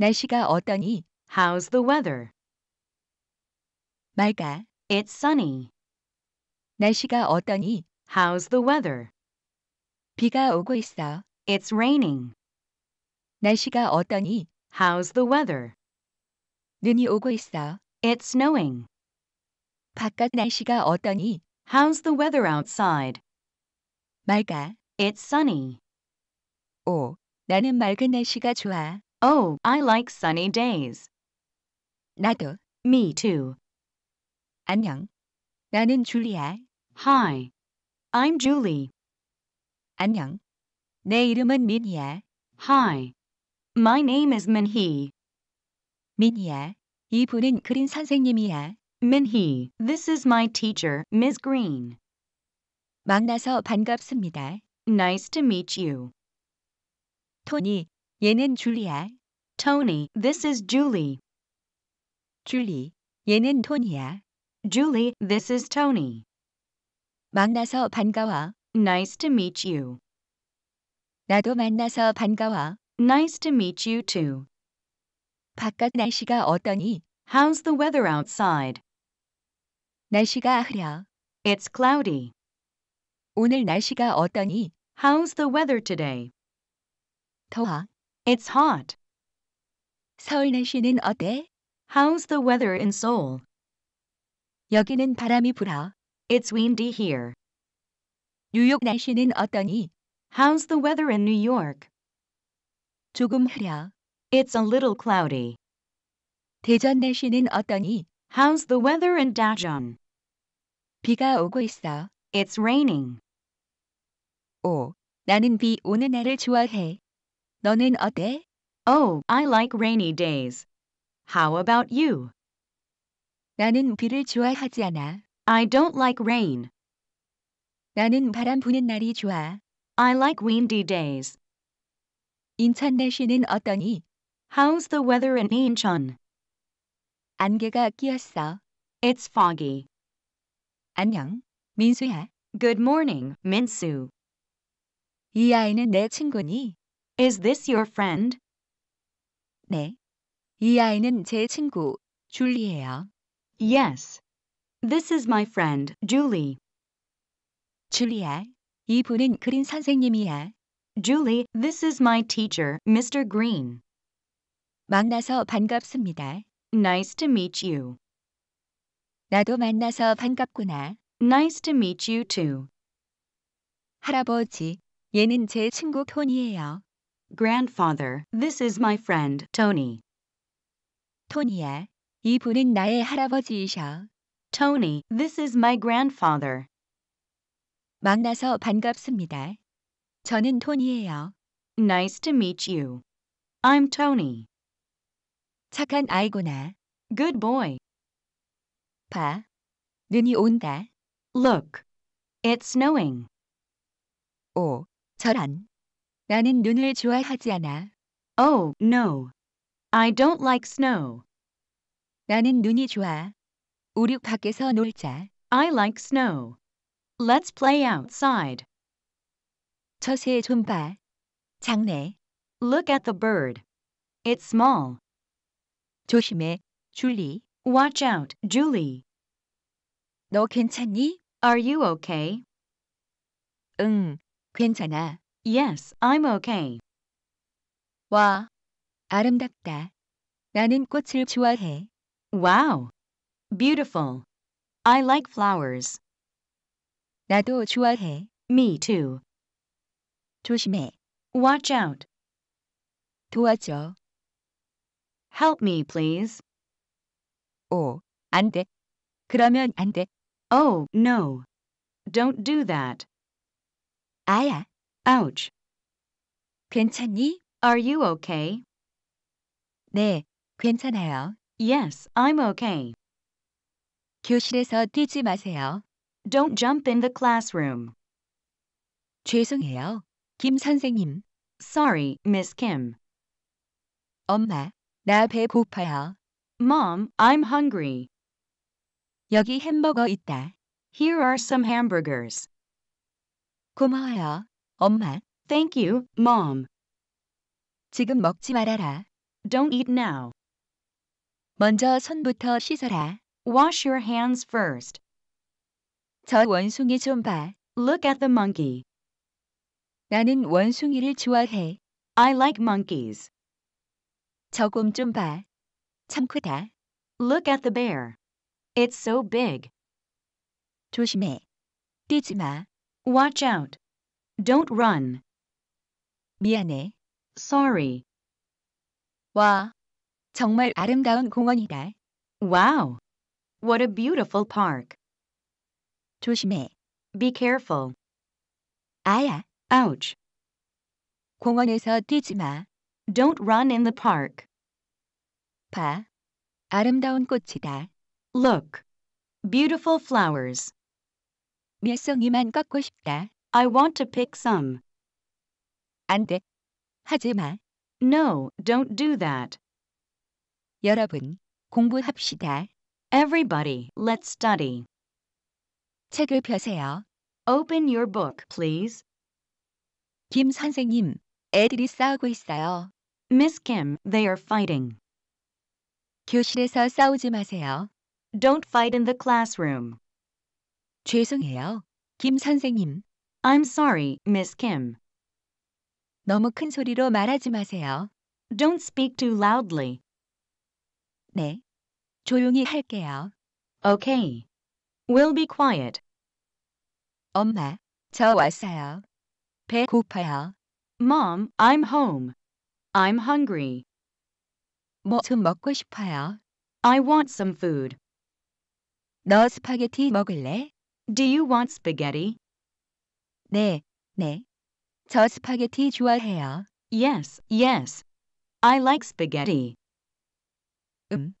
날씨가 어떠니? How's the weather? 맑아. It's sunny. 날씨가 어떠니? How's the weather? 비가 오고 있어. It's raining. 날씨가 어떠니? How's the weather? 눈이 오고 있어. It's snowing. 바깥 날씨가 어떠니? How's the weather outside? 맑아. It's sunny. 오, 나는 맑은 날씨가 좋아. Oh, I like sunny days. 나도. Me too. 안녕. 나는 줄리아. Hi. I'm Julie. 안녕. 내 이름은 민희야. Hi. My name is Minhee. 민이야. 이분은 그린 선생님이야. Minhee, this is my teacher, Ms. Green. 만나서 반갑습니다. Nice to meet you. 토니, 얘는 줄리야. Tony, this is Julie. 줄리, 얘는 토니야. Julie, this is Tony. 만나서 반가워. Nice to meet you. 나도 만나서 반가워. Nice to meet you too. 바깥 날씨가 어떠니? How's the weather outside? 날씨가 흐려. It's cloudy. 오늘 날씨가 어떠니? How's the weather today? 더워. It's hot. 서울 날씨는 어때? How's the weather in Seoul? 여기는 바람이 불어. It's windy here. 뉴욕 날씨는 어떠니? How's the weather in New York? 조금 흐려. It's a little cloudy. 대전 날씨는 어떠니? How's the weather in Daejeon? 비가 오고 있어. It's raining. 오, 나는 비 오는 날을 좋아해. 너는 어때? Oh, I like rainy days. How about you? 나는 비를 좋아하지 않아. I don't like rain. 나는 바람 부는 날이 좋아. I like windy days. 인천 날씨는 어떠니? How's the weather in Incheon? 안개가 끼었어. It's foggy. 안녕, 민수야. Good morning, Minsu. 이 아이는 내 친구니? Is this your friend? 네. 이 아이는 제 친구 줄리예요. Yes. This is my friend, Julie. 줄리야, 이분은 그린 선생님이야. Julie, this is my teacher, Mr. Green. 만나서 반갑습니다. Nice to meet you. 나도 만나서 반갑구나. Nice to meet you too. 할아버지, 얘는 제 친구 토니예요. Grandfather, this is my friend Tony. 토니야, 이분은 나의 할아버지이셔. Tony, this is my grandfather. 만나서 반갑습니다. 저는 토니예요. Nice to meet you. I'm Tony. 착한 아이구나. Good boy. 봐. 눈이 온다. Look. It's snowing. 오, 저런. 나는 눈을 좋아하지 않아. Oh, no. I don't like snow. 나는 눈이 좋아. 우리 밖에서 놀자. I like snow. Let's play outside. 저새 좀 봐. 작네. Look at the bird. It's small. 조심해, 줄리. Watch out, Julie. 너 괜찮니? Are you okay? 응, 괜찮아. Yes, I'm okay. 와, 아름답다. 나는 꽃을 좋아해. Wow. Beautiful. I like flowers. 나도 좋아해. Me too. 조심해. Watch out. 도와줘. Help me, please. 오, 안 돼. 그러면 안 돼. Oh, no. Don't do that. 아야, Ouch. 괜찮니? Are you okay? 네, 괜찮아요. Yes, I'm okay. 교실에서 뛰지 마세요. Don't jump in the classroom. 죄송해요, 김 선생님. Sorry, Miss Kim. 엄마, 나 배고파요. Mom, I'm hungry. 여기 햄버거 있다. Here are some hamburgers. 고마워요. 엄마, thank you, mom. 지금 먹지 말아라. Don't eat now. 먼저 손부터 씻어라. Wash your hands first. 저 원숭이 좀 봐. Look at the monkey. 나는 원숭이를 좋아해. I like monkeys. 저곰 좀 봐. 참 크다. Look at the bear. It's so big. 조심해. 뛰지 마. Watch out. Don't run. 미안해. Sorry. 와, 정말 아름다운 공원이다. Wow. What a beautiful park. 조심해. Be careful. 아야. Ouch. 공원에서 뛰지 마. Don't run in the park. 봐. 아름다운 꽃이다. Look. Beautiful flowers. 몇 송이만 꺾고 싶다. I want to pick some. 안 돼. 하지 마. No, don't do that. 여러분, 공부합시다. Everybody, let's study. 책을 펴세요. Open your book, please. 김 선생님, 애들이 싸우고 있어요. Miss Kim, they are fighting. 교실에서 싸우지 마세요. Don't fight in the classroom. 죄송해요. 김 선생님. I'm sorry, Miss Kim. 너무 큰 소리로 말하지 마세요. Don't speak too loudly. 네. 조용히 할게요. Okay. We'll be quiet. 엄마, 저 왔어요. 배고파요. Mom, I'm home. I'm hungry. 뭐 좀 먹고 싶어요. I want some food. 너 스파게티 먹을래? Do you want spaghetti? 네, 네. 저 스파게티 좋아해요. Yes, yes. I like spaghetti. 음,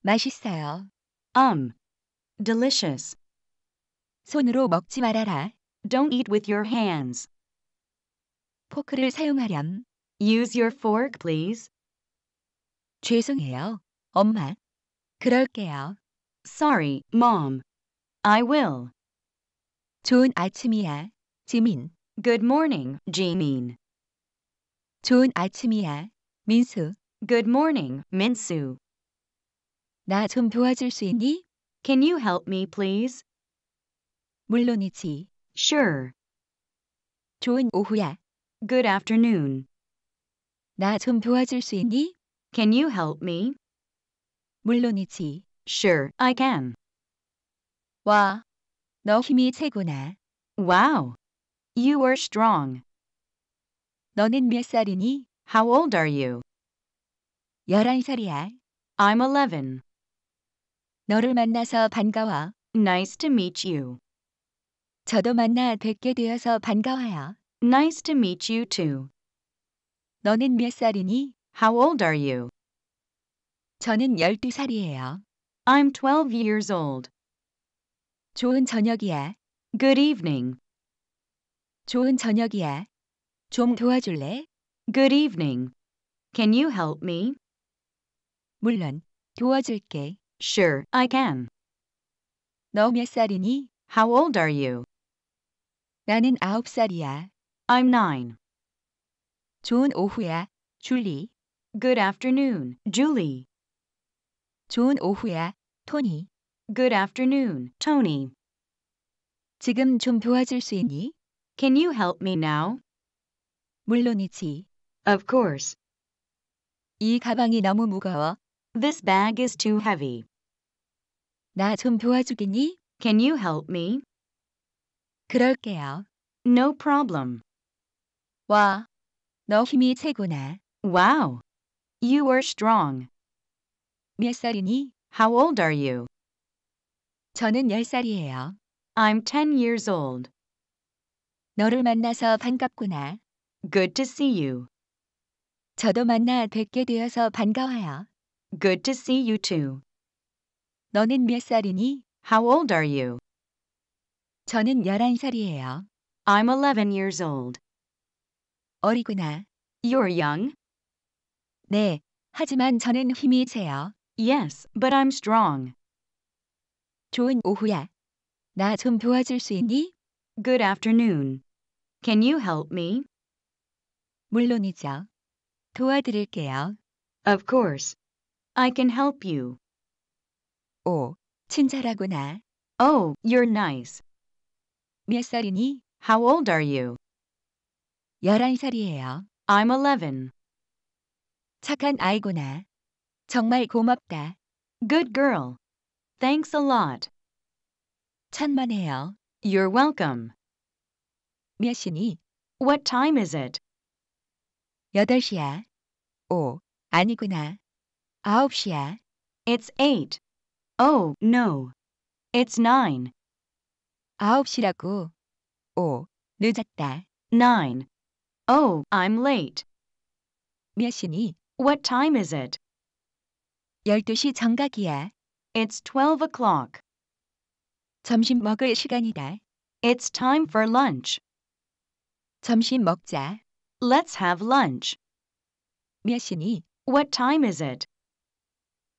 맛있어요. Um, delicious. 손으로 먹지 말아라. Don't eat with your hands. 포크를 사용하렴. Use your fork, please. 죄송해요, 엄마. 그럴게요. Sorry, mom. I will. 좋은 아침이야. 지민. Good morning, Jimin. 좋은 아침이야, 민수. Good morning, Minsu. 나좀 도와줄 수 있니? Can you help me, please? 물론이지. Sure. 좋은 오후야. Good afternoon. 나 좀 도와줄 수 있니? Can you help me? 물론이지. Sure, I can. 와, 너 힘이 최고나. Wow, you are strong. 너는 몇 살이니? How old are you? 11살이야. I'm 11. 너를 만나서 반가워. Nice to meet you. 저도 만나 뵙게 되어서 반가워요. Nice to meet you too. 너는 몇 살이니? How old are you? 저는 12살이에요. I'm 12 years old. 좋은 저녁이야. Good evening. 좋은 저녁이야. 좀 도와줄래? Good evening. Can you help me? 물론, 도와줄게. Sure, I can. 너 몇 살이니? How old are you? 나는 아홉 살이야. I'm nine. 좋은 오후야, 줄리. Good afternoon, Julie. 좋은 오후야, 토니. Good afternoon, Tony. 지금 좀 도와줄 수 있니? Can you help me now? 물론이지. Of course. 이 가방이 너무 무거워. This bag is too heavy. 나 좀 도와주겠니? Can you help me? 그럴게요. No problem. 와, 너 힘이 최고네. Wow. You are strong. 몇 살이니? How old are you? 저는 10살이에요. I'm 10 years old. 너를 만나서 반갑구나. Good to see you. 저도 만나 뵙게 되어서 반가워요. Good to see you too. 너는 몇 살이니? How old are you? 저는 11살이에요. I'm 11 years old. 어리구나. You're young? 네, 하지만 저는 힘이 세요. Yes, but I'm strong. 좋은 오후야. 나 좀 도와줄 수 있니? Good afternoon. Can you help me? 물론이죠. 도와드릴게요. Of course. I can help you. 오, 친절하구나. Oh, you're nice. 몇 살이니? How old are you? 11살이에요. I'm 11. 착한 아이구나. 정말 고맙다. Good girl. Thanks a lot. 천만에요. You're welcome. 몇시니? What time is it? 8시야. 오, 아니구나. 9시야. It's 8. Oh, no. It's 9. 9시라고. 오, 늦었다. 9. Oh, I'm late. 몇시니? What time is it? 12시 정각이야. It's 12 o'clock. 점심 먹을 시간이다. It's time for lunch. 점심 먹자. Let's have lunch. 몇 시니? What time is it?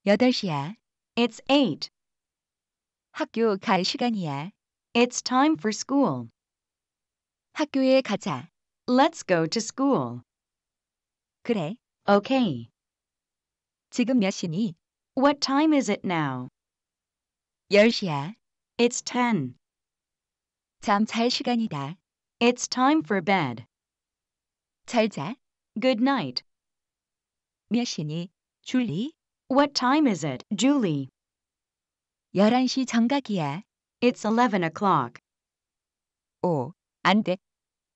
8시야. It's 8. 학교 갈 시간이야. It's time for school. 학교에 가자. Let's go to school. 그래. Okay. 지금 몇 시니? What time is it now? 10시야. It's 10. 잠잘 시간이다. It's time for bed. 잘 자. Good night. 몇 시니, Julie? What time is it, Julie? 11시 정각이야. It's 11 o'clock. 오, 안 돼.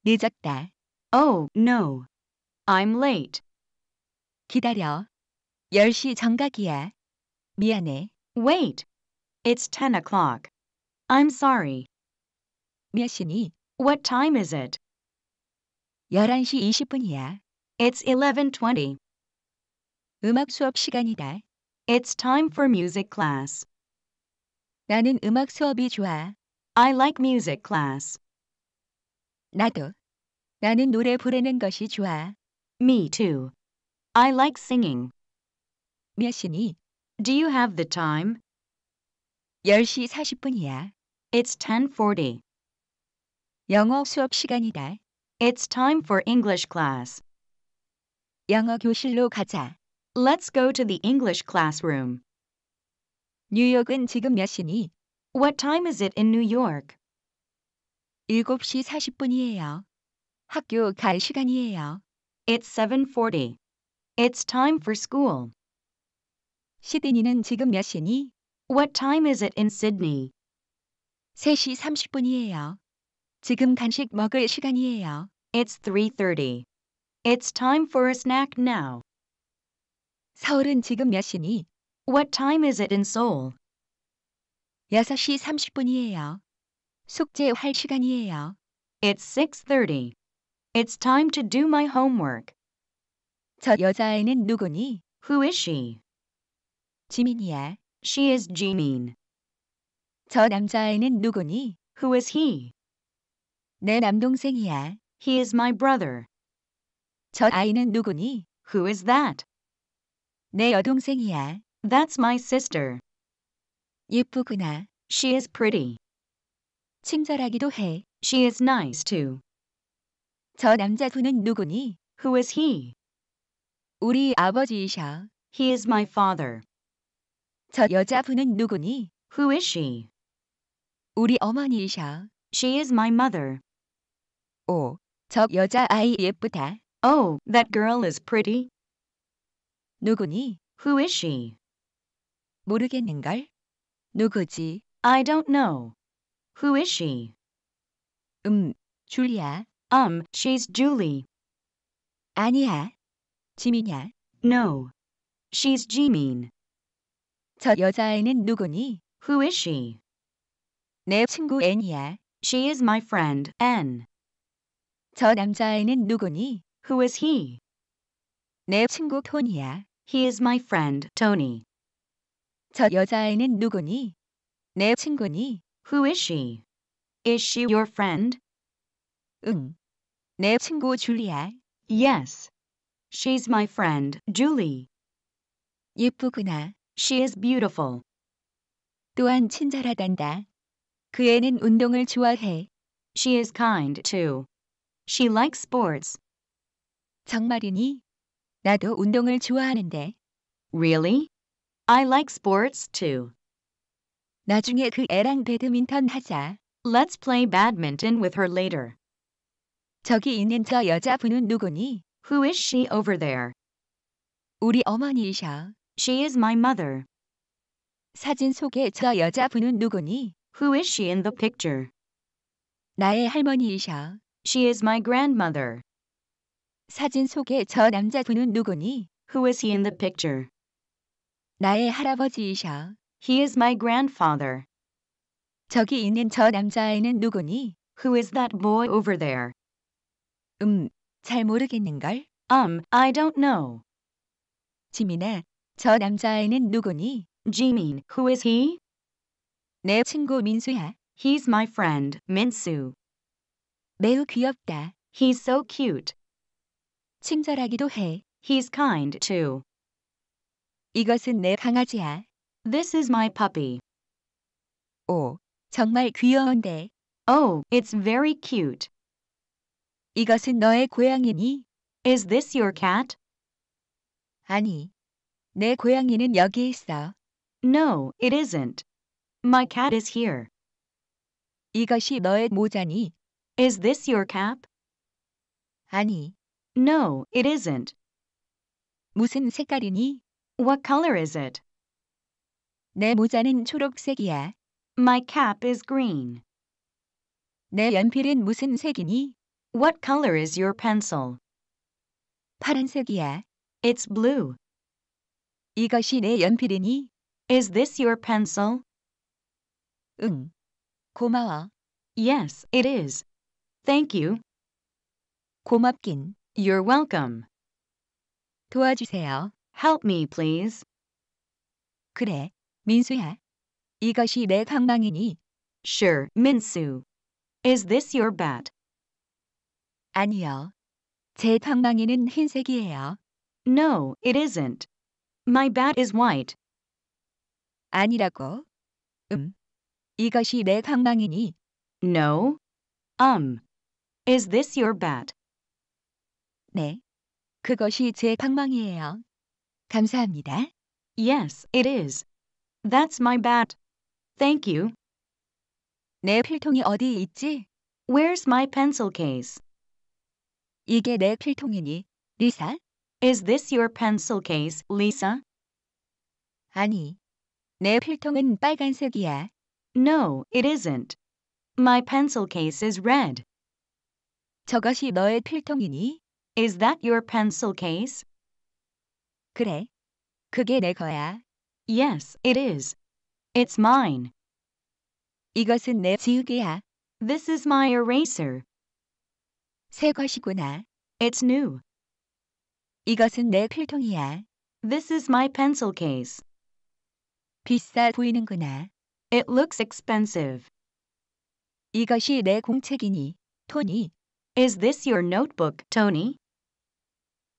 늦었다. Oh, no. I'm late. 기다려. 10시 정각이야. 미안해. Wait. It's 10 o'clock. I'm sorry. 몇 시니? What time is it? 11시 20분이야. It's 11:20. 음악 수업 시간이다. It's time for music class. 나는 음악 수업이 좋아. I like music class. 나도. 나는 노래 부르는 것이 좋아. Me too. I like singing. 몇 시니? Do you have the time? 10시 40분이야. It's 10:40. 영어 수업 시간이다. It's time for English class. 영어 교실로 가자. Let's go to the English classroom. 뉴욕은 지금 몇 시니? What time is it in New York? 7시 40분이에요. 학교 갈 시간이에요. It's 7:40. It's time for school. 시드니는 지금 몇 시니? What time is it in Sydney? 3시 30분이에요. 지금 간식 먹을 시간이에요. It's 3:30. It's time for a snack now. 서울은 지금 몇 시니? What time is it in Seoul? 6시 30분이에요. 숙제 할 시간이에요. It's 6:30. It's time to do my homework. 저 여자애는 누구니? Who is she? 지민이야. She is Jimin. 저 남자아이는 누구니? Who is he? 내 남동생이야. He is my brother. 저 아이는 누구니? Who is that? 내 여동생이야. That's my sister. 예쁘구나. She is pretty. 친절하기도 해. She is nice too. 저 남자분은 누구니? Who is he? 우리 아버지이셔. He is my father. 저 여자분은 누구니? Who is she? 우리 어머니이셔. She is my mother. 오, 저 여자아이 예쁘다. Oh, that girl is pretty. 누구니? Who is she? 모르겠는걸? 누구지? I don't know. Who is she? 음, 줄리야. Um, she's Julie. 아니야. 지민이야. No. She's Jimin. 저 여자아이는 누구니? Who is she? 내 친구 N이야. She is my friend, N. 저 남자애는 누구니? Who is he? 내 친구 토니야. He is my friend, Tony. 저 여자애는 누구니? 내 친구니? Who is she? Is she your friend? 응. 내 친구 줄리야. Yes. She's my friend, Julie. 예쁘구나. She is beautiful. 또한 친절하단다. 그 애는 운동을 좋아해. She is kind too. She likes sports. 정말이니? 나도 운동을 좋아하는데. Really? I like sports too. 나중에 그 애랑 배드민턴 하자. Let's play badminton with her later. 저기 있는 저 여자분은 누구니? Who is she over there? 우리 어머니이셔. She is my mother. 사진 속에 저 여자분은 누구니? Who is she in the picture? 나의 할머니이셔. She is my grandmother. 사진 속에 저 남자분은 누구니? Who is he in the picture? 나의 할아버지이셔. He is my grandfather. 저기 있는 저 남자아이는 누구니? Who is that boy over there? 음, 잘 모르겠는걸? Um, I don't know. 지민아, 저 남자아이는 누구니? Jimin, who is he? 내 친구 민수야. He's my friend, 민수. 매우 귀엽다. He's so cute. 친절하기도 해. He's kind too. 이것은 내 강아지야. This is my puppy. 오, 정말 귀여운데. Oh, it's very cute. 이것은 너의 고양이니? Is this your cat? 아니, 내 고양이는 여기 있어. No, it isn't. My cat is here. 이것이 너의 모자니? Is this your cap? 아니. No, it isn't. 무슨 색깔이니? What color is it? 내 모자는 초록색이야. My cap is green. 내 연필은 무슨 색이니? What color is your pencil? 파란색이야. It's blue. 이것이 내 연필이니? Is this your pencil? 응. 고마워. Yes, it is. Thank you. 고맙긴. You're welcome. 도와주세요. Help me, please. 그래, 민수야. 이것이 내 방망이니. Sure, Minsu. Is this your bat? 아니요. 제 방망이는 흰색이에요. No, it isn't. My bat is white. 아니라고. 음. 이것이 내 방망이니? No. Um. Is this your bat? 네. 그것이 제 방망이에요. 감사합니다. Yes, it is. That's my bat. Thank you. 내 필통이 어디 있지? Where's my pencil case? 이게 내 필통이니, 리사? Is this your pencil case, Lisa? 아니, 내 필통은 빨간색이야. No, it isn't. My pencil case is red. 저것이 너의 필통이니? Is that your pencil case? 그래. 그게 내 거야. Yes, it is. It's mine. 이것은 내 지우개야. This is my eraser. 새 것이구나. It's new. 이것은 내 필통이야. This is my pencil case. 비싸 보이는구나. It looks expensive. 이것이 내 공책이니, 토니. Is this your notebook, Tony?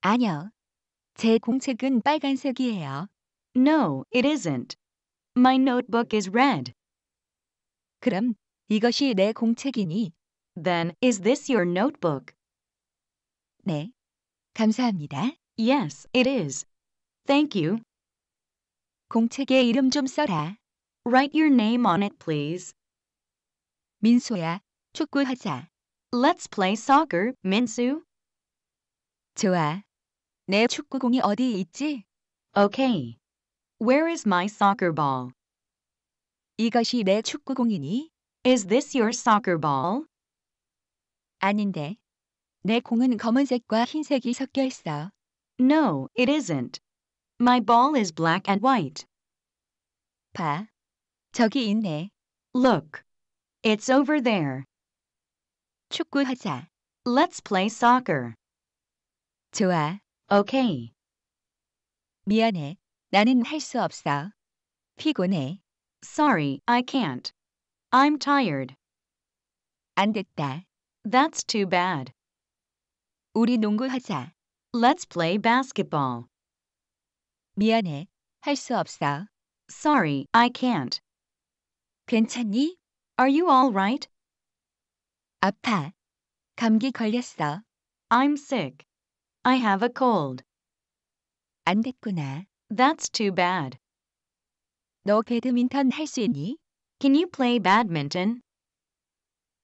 아니요. 제 공책은 빨간색이에요. No, it isn't. My notebook is red. 그럼 이것이 내 공책이니? Then, is this your notebook? 네. 감사합니다. Yes, it is. Thank you. 공책에 이름 좀 써라. Write your name on it, please. 민소야, 축구하자. Let's play soccer, 민수. 좋아. 내 축구공이 어디 있지? Okay. Where is my soccer ball? 이것이 내 축구공이니? Is this your soccer ball? 아닌데. 내 공은 검은색과 흰색이 섞여 있어. No, it isn't. My ball is black and white. 봐. 저기 있네. Look. It's over there. 축구하자. Let's play soccer. 좋아. Okay. 미안해. 나는 할 수 없어. 피곤해. Sorry, I can't. I'm tired. 안 됐다. That's too bad. 우리 농구하자. Let's play basketball. 미안해. 할 수 없어. Sorry, I can't. 괜찮니? Are you alright? 아파. 감기 걸렸어. I'm sick. I have a cold. 안 됐구나. That's too bad. 너 배드민턴 할 수 있니? Can you play badminton?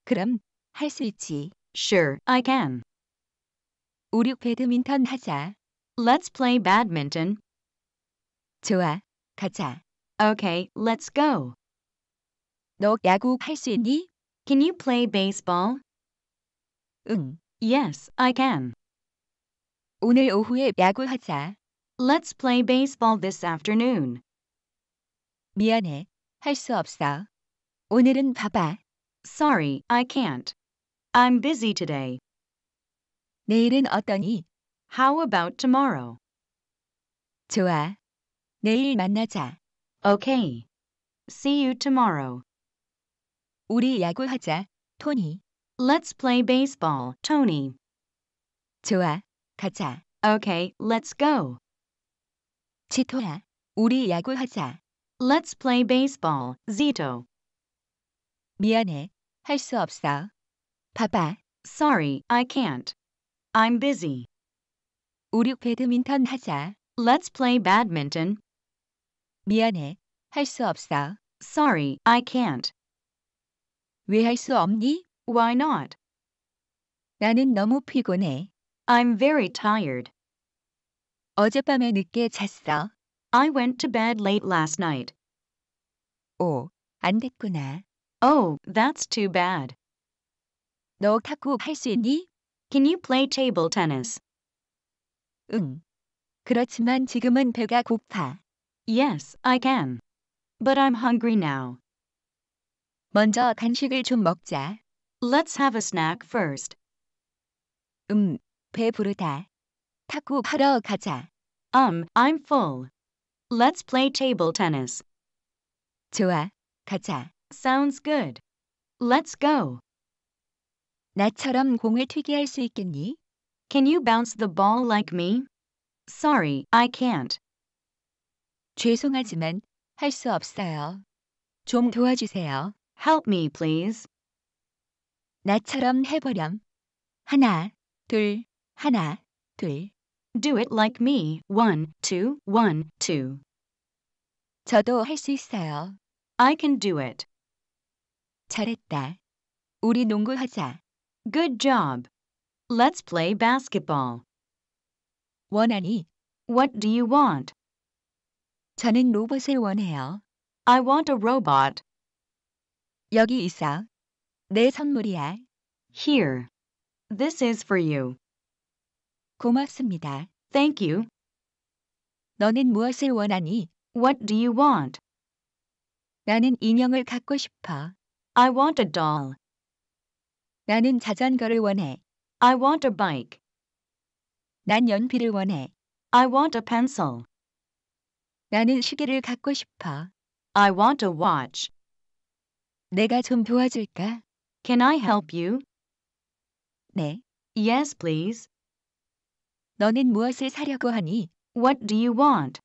그럼 할 수 있지. Sure, I can. 우리 배드민턴 하자. Let's play badminton. 좋아, 가자. Okay, let's go. 너 야구 할 수 있니? Can you play baseball? 응, yes, I can. 오늘 오후에 야구하자. Let's play baseball this afternoon. 미안해, 할 수 없어. 오늘은 바빠. Sorry, I can't. I'm busy today. 내일은 어떠니? How about tomorrow? 좋아. 내일 만나자. Okay. See you tomorrow. 우리 야구하자, 토니. Let's play baseball, Tony. 좋아, 가자. Okay, let's go. 지토야, 우리 야구하자. Let's play baseball, Zito. 미안해, 할 수 없어. 봐봐. Sorry, I can't. I'm busy. 우리 배드민턴 하자. Let's play badminton. 미안해, 할 수 없어. Sorry, I can't. 왜 없니? Why not? 나는 너무 피곤해. I'm very tired. 어젯밤에 늦게 잤어. I went to bed late last night. 오, 안 됐구나. Oh, that's too bad. 너 탁구 할 있니? Can you play table tennis? 응. 그렇지만 지금은 배가 고파. Yes, I can. But I'm hungry now. 먼저 간식을 좀 먹자. Let's have a snack first. 음, 배부르다. 탁구 하러 가자. Um, I'm full. Let's play table tennis. 좋아, 가자. Sounds good. Let's go. 나처럼 공을 튀게 할 수 있겠니? Can you bounce the ball like me? Sorry, I can't. 죄송하지만 할 수 없어요. 좀 도와주세요. Help me, please. 나처럼 해보렴. 하나, 둘, 하나, 둘. Do it like me. One, two, one, two. 저도 할 수 있어요. I can do it. 잘했다. 우리 농구하자. Good job. Let's play basketball. 원하니? What do you want? 저는 로봇을 원해요. I want a robot. 여기 있어. 내 선물이야. Here. This is for you. 고맙습니다. Thank you. 너는 무엇을 원하니? What do you want? 나는 인형을 갖고 싶어. I want a doll. 나는 자전거를 원해. I want a bike. 난 연필을 원해. I want a pencil. 나는 시계를 갖고 싶어. I want a watch. 내가 좀 도와줄까? Can I help you? 네. Yes, please. 너는 무엇을 사려고 하니? What do you want?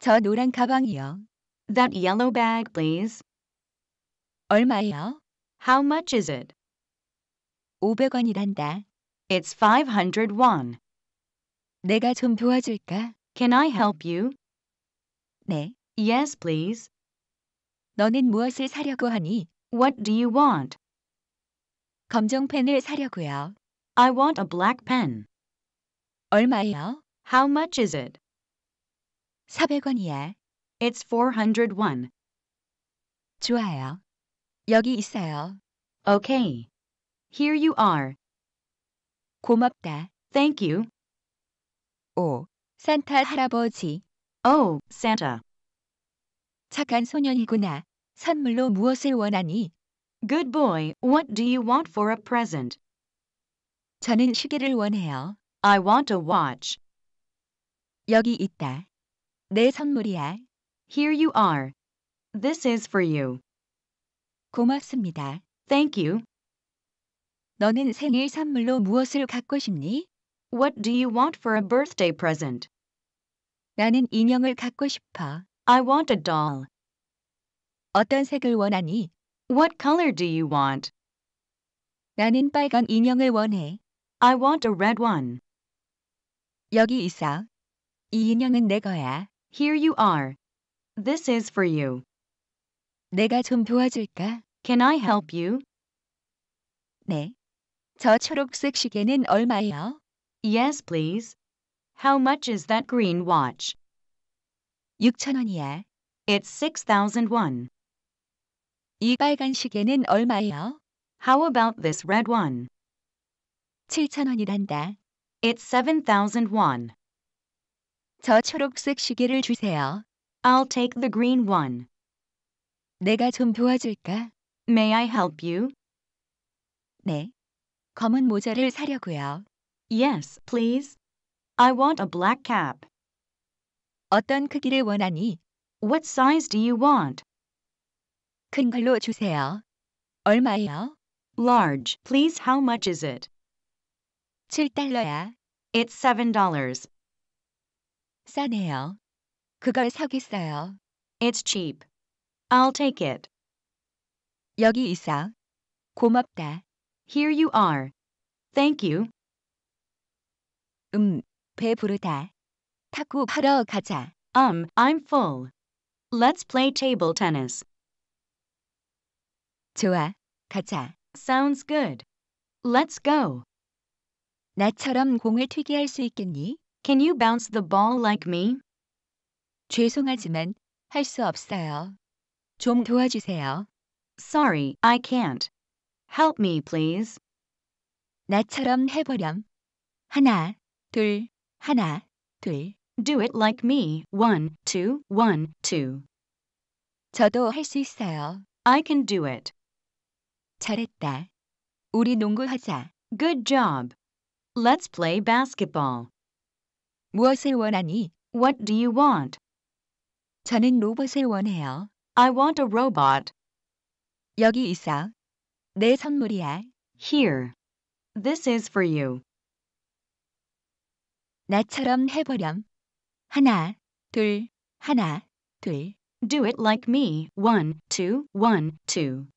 저 노란 가방이요. That yellow bag, please. 얼마요? How much is it? 500원이란다. It's 500 won. 내가 좀 도와줄까? Can I help you? 네. Yes, please. 너는 무엇을 사려고 하니? What do you want? 검정 펜을 사려고요. I want a black pen. 얼마예요? How much is it? 400원이야. It's 401. 좋아요. 여기 있어요. Okay. Here you are. 고맙다. Thank you. 오, 산타 할아버지. Oh, Santa. 착한 소년이구나. 선물로 무엇을 원하니? Good boy, what do you want for a present? 저는 시계를 원해요. I want a watch. 여기 있다. 내 선물이야. Here you are. This is for you. 고맙습니다. Thank you. 너는 생일 선물로 무엇을 갖고 싶니? What do you want for a birthday present? 나는 인형을 갖고 싶어. I want a doll. 어떤 색을 원하니? What color do you want? 나는 빨간 인형을 원해. I want a red one. 여기 있어. 이 인형은 내 거야. Here you are. This is for you. 내가 좀 도와줄까? Can I help you? 네. 저 초록색 시계는 얼마예요? Yes, please. How much is that green watch? 6,000원이야. It's 6,001. 이 빨간 시계는 얼마예요? How about this red one? 7,000원이란다. It's 7,001. 저 초록색 시계를 주세요. I'll take the green one. 내가 좀 도와줄까? May I help you? 네. 검은 모자를 사려고요. Yes, please. I want a black cap. 어떤 크기를 원하니? What size do you want? 큰 걸로 주세요. 얼마예요? Large, please. How much is it? 7달러야. It's $7. 싸네요. 그걸 사겠어요. It's cheap. I'll take it. 여기 있어. 고맙다. Here you are. Thank you. 음, 배부르다. 탁구하러 가자. Um, I'm full. Let's play table tennis. 좋아, 가자. Sounds good. Let's go. 나처럼 공을 튀게 할 수 있겠니? Can you bounce the ball like me? 죄송하지만 할 수 없어요. 좀 도와주세요. Sorry, I can't. Help me, please. 나처럼 해보렴. 하나, 둘, 하나, 둘. Do it like me. 1, 2, 1, 2. 저도 할 수 있어요. I can do it. 잘했다. 우리 농구하자. Good job. Let's play basketball. 무엇을 원하니? What do you want? 저는 로봇을 원해요. I want a robot. 여기 있어. 내 선물이야. Here. This is for you. 나처럼 해보렴. 하나, 둘, 하나, 둘. Do it like me. One, two, one, two.